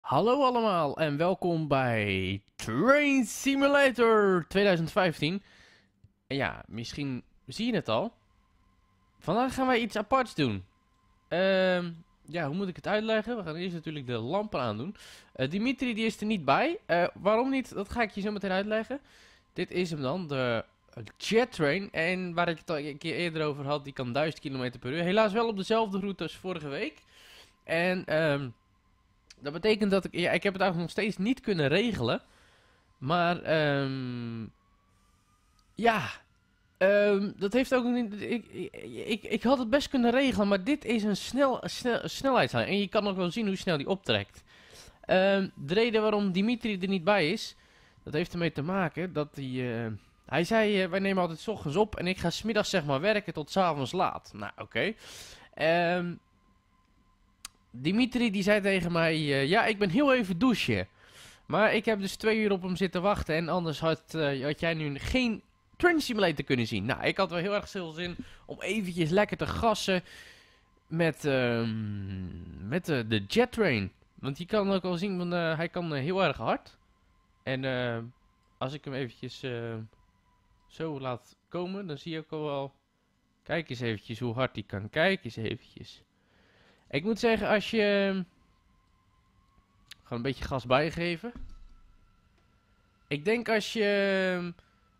Hallo allemaal en welkom bij Train Simulator 2015. En ja, misschien zie je het al. Vandaag gaan wij iets aparts doen. Ehm, ja, hoe moet ik het uitleggen? We gaan eerst natuurlijk de lampen aandoen. Uh, Dimitri die is er niet bij. Eh, waarom niet? Dat ga ik je zo meteen uitleggen. Dit is hem dan, de Jet Train. En waar ik het al een keer eerder over had, die kan 1000 km per uur. Helaas wel op dezelfde route als vorige week. En ehm, dat betekent dat ik... Ja, ik heb het eigenlijk nog steeds niet kunnen regelen. Maar... Ehm, ja, ehm, dat heeft ook niet. Ik, ik, ik, had het best kunnen regelen, maar dit is een snel, snel, snelheidslijn. En je kan ook wel zien hoe snel die optrekt. de reden waarom Dimitri er niet bij is, dat heeft ermee te maken dat hij... Eh, hij zei, eh, wij nemen altijd s ochtends op en ik ga smiddags zeg maar werken tot s avonds laat. Nou, oké. Ehm, Dimitri die zei tegen mij, eh, ja, ik ben heel even douchen. Maar ik heb dus twee uur op hem zitten wachten en anders had, had jij nu geen Train Simulator kunnen zien. Nou, ik had wel heel erg veel zin om eventjes lekker te gassen met, ehm, met de jet Want je kan ook al zien, want hij kan heel erg hard. En ehm, als ik hem eventjes ehm, zo laat komen, dan zie je ook al wel... Kijk eens eventjes hoe hard hij kan. Kijk eens eventjes. Ik moet zeggen, als je... Ehm, gewoon een beetje gas bijgeven. Ik denk als je...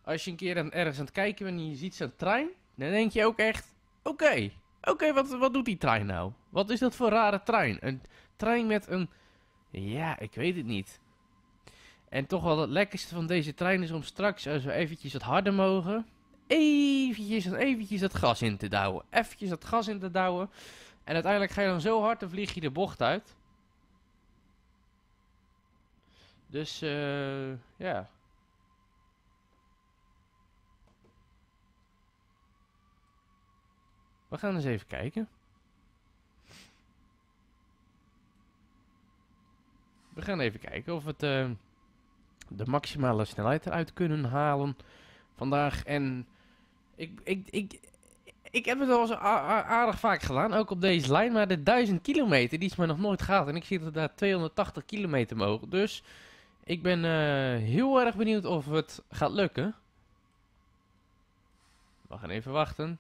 Als je een keer ergens aan het kijken bent en je ziet zo'n trein... Dan denk je ook echt... Oké, oké, wat, wat doet die trein nou? Wat is dat voor rare trein? Een trein met een... Ja, ik weet het niet. En toch wel het lekkerste van deze trein is om straks, als eh, we eventjes wat harder mogen, eventjes en eventjes dat gas in te douwen. Eventjes dat gas in te douwen. En uiteindelijk ga je dan zo hard, en vlieg je de bocht uit. Dus, eh, ja. We gaan eens even kijken. We gaan even kijken of het... Eh, de maximale snelheid eruit kunnen halen vandaag. En ik, ik, ik, ik heb het al zo aardig vaak gedaan, ook op deze lijn. Maar de 1000 kilometer, die is me nog nooit gehaald En ik zie dat daar 280 kilometer mogen. Dus ik ben eh, heel erg benieuwd of het gaat lukken. We gaan even wachten.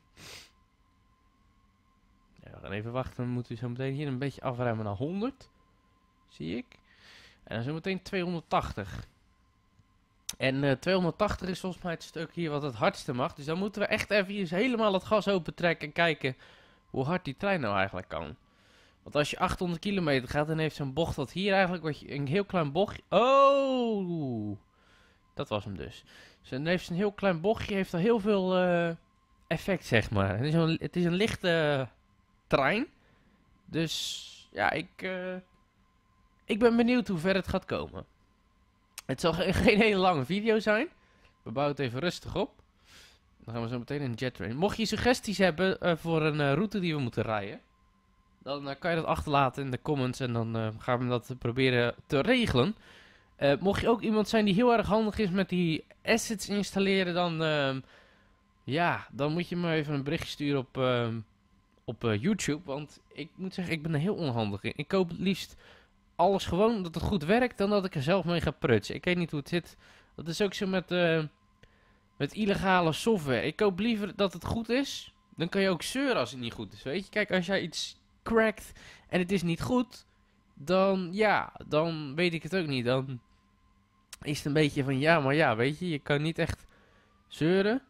Ja, we gaan even wachten. Dan moeten we zo meteen hier een beetje afruimen naar 100. Zie ik. En dan zo meteen 280. En 280 eh, is volgens mij het stuk hier wat het hardste mag. Dus dan moeten we echt even helemaal het gas open trekken en kijken hoe hard die trein nou eigenlijk kan. Want als je 800 kilometer gaat, dan heeft zo'n bocht dat hier eigenlijk wat je, een heel klein bochtje... Oh! Dat was hem dus. Ze dus dan heeft een heel klein bochtje, heeft al heel veel eh, effect, zeg maar. Het is een, het is een lichte trein. Dus ja, ik, eh, ik ben benieuwd hoe ver het gaat komen. Het zal geen hele lange video zijn. We bouwen het even rustig op. Dan gaan we zo meteen in jet train. Mocht je suggesties hebben eh, voor een eh, route die we moeten rijden, dan eh, kan je dat achterlaten in de comments en dan gaan we dat proberen te regelen. mocht je ook iemand zijn die heel erg handig is met die assets installeren, dan, ehm, ja, dan moet je me even een berichtje sturen op, ehm, op YouTube. Want ik moet zeggen, ik ben er heel onhandig in. Ik koop het liefst alles gewoon omdat het goed werkt, dan dat ik er zelf mee ga prutsen. Ik weet niet hoe het zit. Dat is ook zo met, uh, met illegale software. Ik koop liever dat het goed is. Dan kan je ook zeuren als het niet goed is. Weet je, kijk, als jij iets crackt en het is niet goed, dan ja, dan weet ik het ook niet. Dan is het een beetje van ja, maar ja, weet je, je kan niet echt zeuren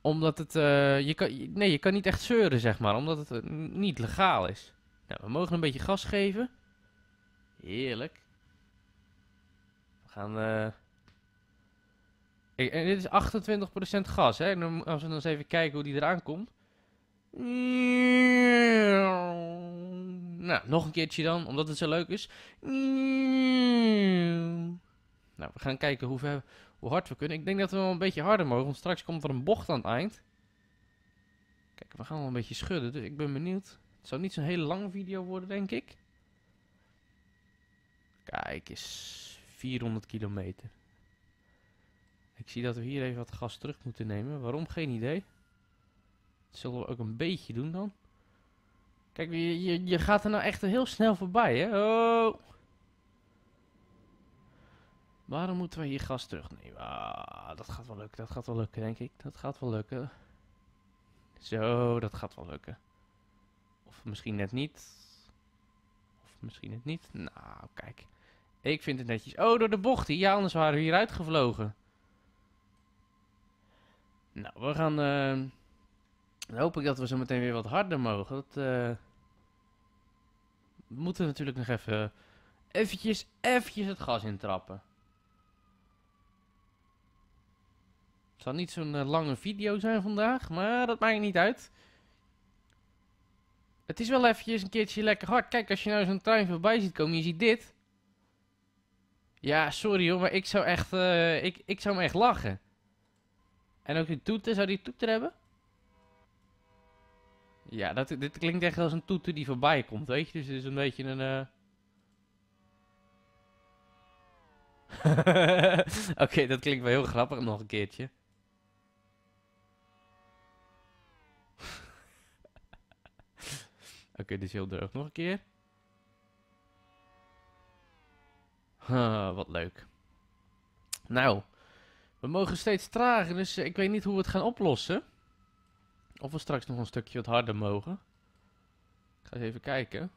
omdat het. Eh, je kan, nee, je kan niet echt zeuren, zeg maar, omdat het eh, niet legaal is. Nou, we mogen een beetje gas geven. Heerlijk. We gaan... Eh, en dit is 28% gas, hè? als we dan eens even kijken hoe die eraan komt. Nou, nog een keertje dan, omdat het zo leuk is. Nou, we gaan kijken hoe, ver, hoe hard we kunnen. Ik denk dat we wel een beetje harder mogen, want straks komt er een bocht aan het eind. Kijk, we gaan wel een beetje schudden, dus ik ben benieuwd. Het zou niet zo'n hele lange video worden, denk ik. Kijk eens, 400 kilometer. Ik zie dat we hier even wat gas terug moeten nemen. Waarom? Geen idee. Dat zullen we ook een beetje doen dan. Kijk, je, je, je gaat er nou echt heel snel voorbij, hè? Oh. Waarom moeten we hier gas terugnemen? Ah, dat gaat wel lukken, dat gaat wel lukken, denk ik. Dat gaat wel lukken. Zo, dat gaat wel lukken. Of misschien net niet. Of misschien net niet. Nou, kijk. Ik vind het netjes. Oh, door de bocht hier. Ja, anders waren we hier uitgevlogen. Nou, we gaan... Uh, dan hoop ik dat we zo meteen weer wat harder mogen. Dat eh, we moeten natuurlijk nog even... Eh, eventjes, eventjes het gas intrappen. Het zal niet zo'n lange video zijn vandaag, maar dat maakt niet uit. Het is wel eventjes een keertje lekker hard. Kijk, als je nou zo'n trein voorbij ziet komen, je ziet dit... Ja, sorry hoor, maar ik zou echt, eh, ik, ik zou me echt lachen. En ook die toeter, zou die toeter hebben? Ja, dat, dit klinkt echt als een toeter die voorbij komt, weet je? Dus het is een beetje een... Eh. Oké, dat klinkt wel heel grappig nog een keertje. Oké, dit is heel droog. Nog een keer. Huh, wat leuk. Nou, we mogen steeds trager, dus eh, ik weet niet hoe we het gaan oplossen. Of we straks nog een stukje wat harder mogen. Ik ga eens even kijken.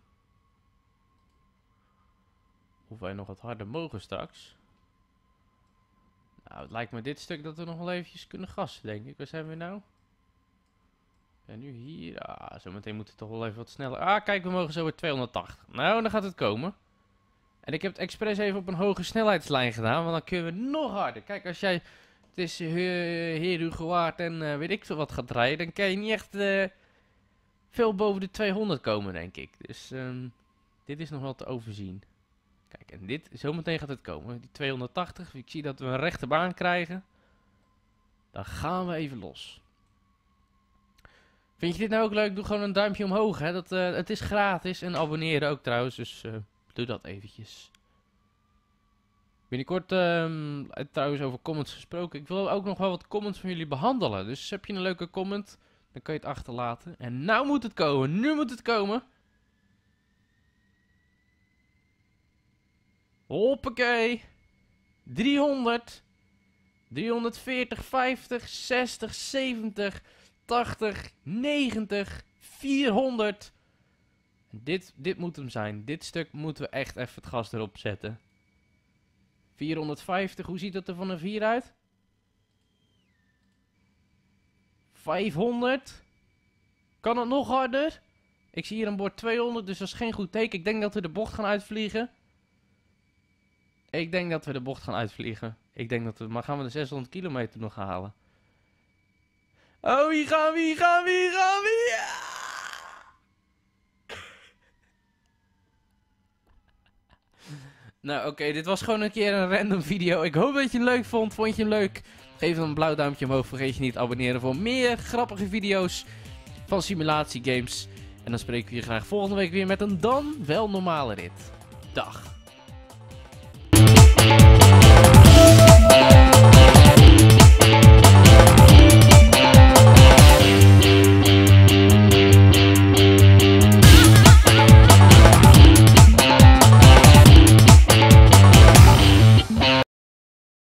Of wij nog wat harder mogen straks. Nou, het lijkt me dit stuk dat we nog wel eventjes kunnen gassen, denk ik. Waar zijn we nou? En nu hier. Ah, zometeen moet het toch wel even wat sneller. Ah, kijk, we mogen zo weer 280. Nou, dan gaat het komen. En ik heb het expres even op een hoge snelheidslijn gedaan, want dan kunnen we nog harder. Kijk, als jij tussen uh, Heer en eh, weet ik veel wat gaat rijden, dan kan je niet echt eh, veel boven de 200 komen, denk ik. Dus ehm, dit is nog wel te overzien. Kijk, en dit, zometeen gaat het komen. Die 280, ik zie dat we een rechte baan krijgen. Dan gaan we even los. Vind je dit nou ook leuk? Doe gewoon een duimpje omhoog. Hè? Dat, het is gratis en abonneren ook trouwens. Dus doe dat eventjes. Binnenkort, ehm, eh, trouwens over comments gesproken. Ik wil ook nog wel wat comments van jullie behandelen. Dus heb je een leuke comment, dan kan je het achterlaten. En nou moet het komen, nu moet het komen. Hoppakee. 300. 340, 50, 60, 70, 80, 90, 400. Dit, dit moet hem zijn. Dit stuk moeten we echt even het gas erop zetten. 450, hoe ziet dat er van een 4 uit? 500? Kan het nog harder? Ik zie hier een bord 200, dus dat is geen goed teken. Ik denk dat we de bocht gaan uitvliegen. Ik denk dat we de bocht gaan uitvliegen. Ik denk dat we... Maar gaan we de 600 kilometer nog halen? Oh, hier gaan we, hier gaan we, hier gaan we! Nou oké, dit was gewoon een keer een random video. Ik hoop dat je het leuk vond. Vond je hem leuk? Geef dan een blauw duimpje omhoog. Vergeet je niet te abonneren voor meer grappige video's van simulatiegames. En dan spreken we je graag volgende week weer met een dan wel normale rit. Dag.